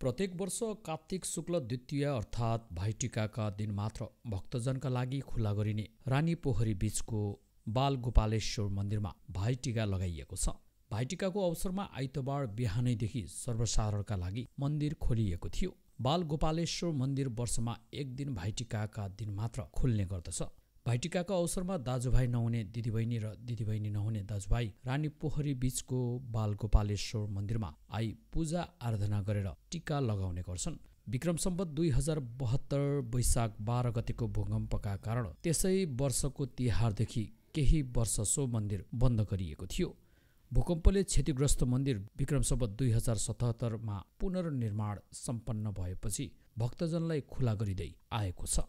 प्रत्येक वर्ष कार्तिक शुक्ल द्वितीय अर्थात् भाइटिकाका दिन मात्र भक्तजनका लागि खुल्ला गरिने रानी पोखरी बीचको बालगोपालेश्वर मन्दिरमा भाइटिका लगाइएको छ भाइटिकाको अवसरमा आइतबार बिहानैदेखि सर्वसाधारणका लागि मन्दिर खोलिएको थियो बालगोपालेश्वर मन्दिर वर्षमा एक दिन भाइटिकाका दिन मात्र खुल्ने गर्दछ भाइटिकाको अवसरमा दाजुभाइ नहुने दिदीबहिनी र दिदीबहिनी नहुने दाजुभाइ रानी पोखरी बीचको बालगोपालेश्वर मन्दिरमा आई पूजा आराधना गरेर टिका लगाउने गर्छन् विक्रम सम्बत दुई हजार बहत्तर वैशाख बाह्र गतिको भूकम्पका कारण त्यसै वर्षको तिहारदेखि केही वर्ष सो मन्दिर बन्द गरिएको थियो भूकम्पले क्षतिग्रस्त मन्दिर विक्रम सम्बत दुई हजार सतहत्तरमा पुनर्निर्माण सम्पन्न भएपछि भक्तजनलाई खुला गरिँदै आएको छ